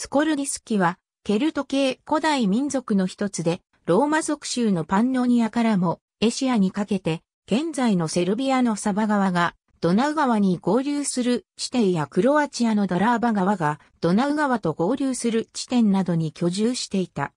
スコルディスキは、ケルト系古代民族の一つで、ローマ族州のパンノニアからも、エシアにかけて、現在のセルビアのサバ川が、ドナウ川に合流する地点やクロアチアのドラーバ川がドナウ川と合流する地点などに居住していた。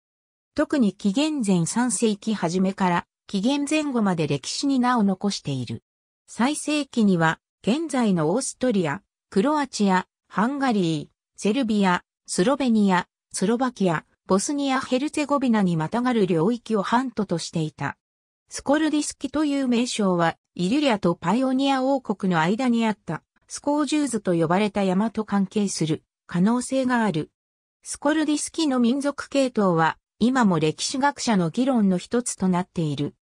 特に紀元前3世紀初めから紀元前後まで歴史に名を残している。最盛期には現在のオーストリア、クロアチア、ハンガリー、セルビア、スロベニア、スロバキア、ボスニア・ヘルツェゴビナにまたがる領域をハントとしていた。スコルディスキという名称は、イリュリアとパイオニア王国の間にあった、スコージューズと呼ばれた山と関係する可能性がある。スコルディスキの民族系統は、今も歴史学者の議論の一つとなっている。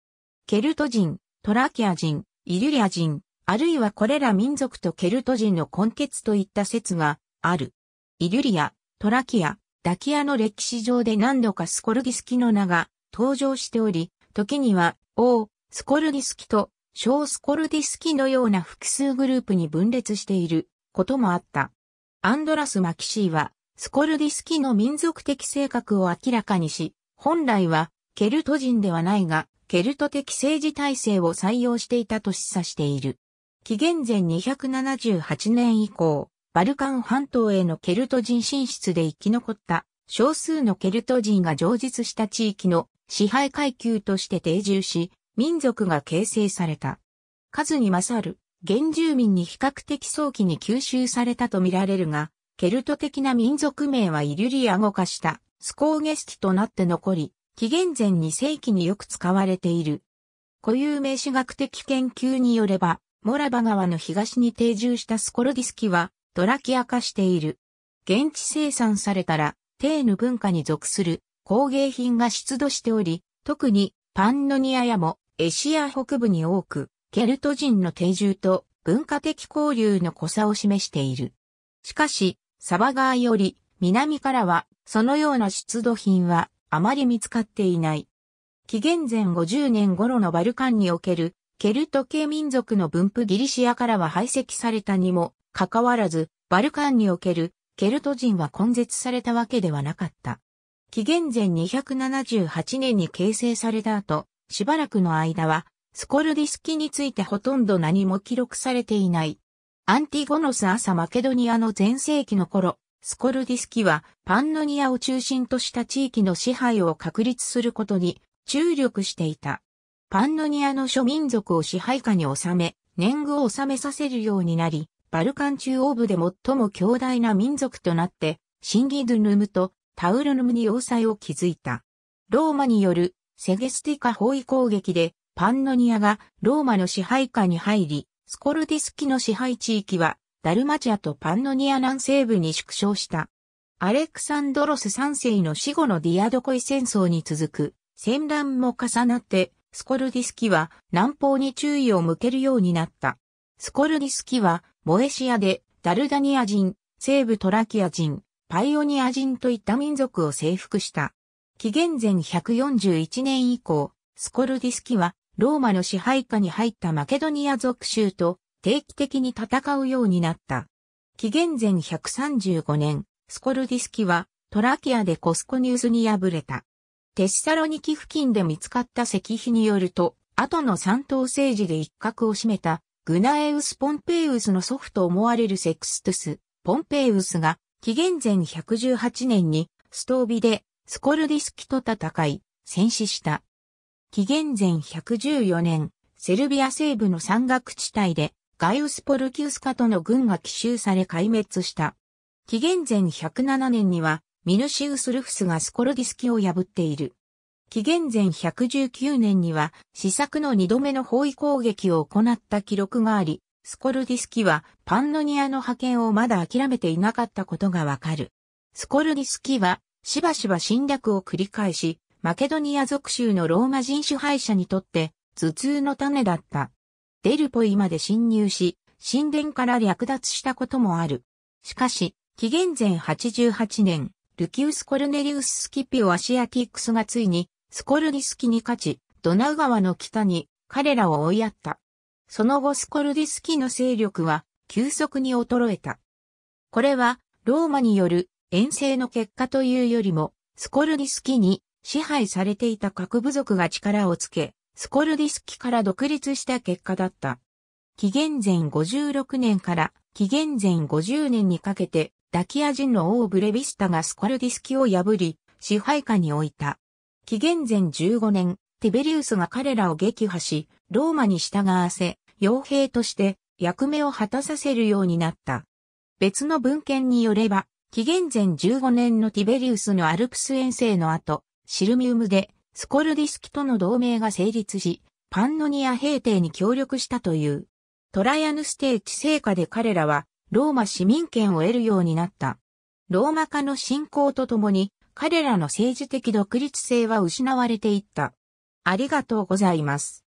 ケルト人、トラキア人、イリュリア人、あるいはこれら民族とケルト人の根結といった説がある。イリュリア、トラキア、ダキアの歴史上で何度かスコルギスキの名が登場しており、時には、王、スコルギスキと、小スコルディスキのような複数グループに分裂していることもあった。アンドラス・マキシーは、スコルディスキの民族的性格を明らかにし、本来は、ケルト人ではないが、ケルト的政治体制を採用していたと示唆している。紀元前278年以降、バルカン半島へのケルト人進出で生き残った少数のケルト人が上述した地域の支配階級として定住し、民族が形成された。数に勝る、原住民に比較的早期に吸収されたとみられるが、ケルト的な民族名はイリュリア語化したスコーゲスキとなって残り、紀元前2世紀によく使われている。固有名詞学的研究によれば、モラバ川の東に定住したスコロディスキは、ドラキア化している。現地生産されたら、テーヌ文化に属する工芸品が出土しており、特にパンノニアやもエシア北部に多く、ケルト人の定住と文化的交流の濃さを示している。しかし、サバ川より南からはそのような出土品はあまり見つかっていない。紀元前50年頃のバルカンにおけるケルト系民族の分布ギリシアからは排斥されたにもかかわらず、バルカンにおけるケルト人は根絶されたわけではなかった。紀元前278年に形成された後、しばらくの間は、スコルディスキについてほとんど何も記録されていない。アンティゴノス朝マケドニアの前世紀の頃、スコルディスキはパンノニアを中心とした地域の支配を確立することに注力していた。パンノニアの諸民族を支配下に収め、年貢を収めさせるようになり、バルカン中央部で最も強大な民族となって、シンギドゥヌムとタウルヌムに要塞を築いた。ローマによるセゲスティカ包囲攻撃で、パンノニアがローマの支配下に入り、スコルディスキの支配地域は、ダルマチアとパンノニア南西部に縮小した。アレクサンドロス3世の死後のディアドコイ戦争に続く戦乱も重なって、スコルディスキは南方に注意を向けるようになった。スコルディスキはモエシアで、ダルダニア人、西部トラキア人、パイオニア人といった民族を征服した。紀元前141年以降、スコルディスキは、ローマの支配下に入ったマケドニア属州と定期的に戦うようになった。紀元前135年、スコルディスキはトラキアでコスコニウスに敗れた。テシサロニキ付近で見つかった石碑によると、後の三島政治で一角を占めたグナエウス・ポンペイウスの祖父と思われるセクストゥス・ポンペイウスが、紀元前118年に、ストービで、スコルディスキと戦い、戦死した。紀元前114年、セルビア西部の山岳地帯で、ガイウス・ポルキウスカとの軍が奇襲され壊滅した。紀元前107年には、ミヌシウス・ルフスがスコルディスキを破っている。紀元前119年には、試作の二度目の包囲攻撃を行った記録があり、スコルディスキはパンノニアの派遣をまだ諦めていなかったことがわかる。スコルディスキは、しばしば侵略を繰り返し、マケドニア属州のローマ人支配者にとって、頭痛の種だった。デルポイまで侵入し、神殿から略奪したこともある。しかし、紀元前88年、ルキウス・コルネリウス・スキピオ・アシアティクスがついにスコルディスキに勝ち、ドナウ川の北に彼らを追いやった。その後スコルディスキの勢力は急速に衰えた。これはローマによる遠征の結果というよりも、スコルディスキに支配されていた各部族が力をつけ、スコルディスキから独立した結果だった。紀元前56年から紀元前50年にかけて、ダキア人の王ブレビスタがスコルディスキを破り、支配下に置いた。紀元前15年、ティベリウスが彼らを撃破し、ローマに従わせ、傭兵として役目を果たさせるようになった。別の文献によれば、紀元前15年のティベリウスのアルプス遠征の後、シルミウムでスコルディスキとの同盟が成立し、パンノニア平定に協力したという。トライアヌステージ成果で彼らはローマ市民権を得るようになった。ローマ化の進行とともに彼らの政治的独立性は失われていった。ありがとうございます。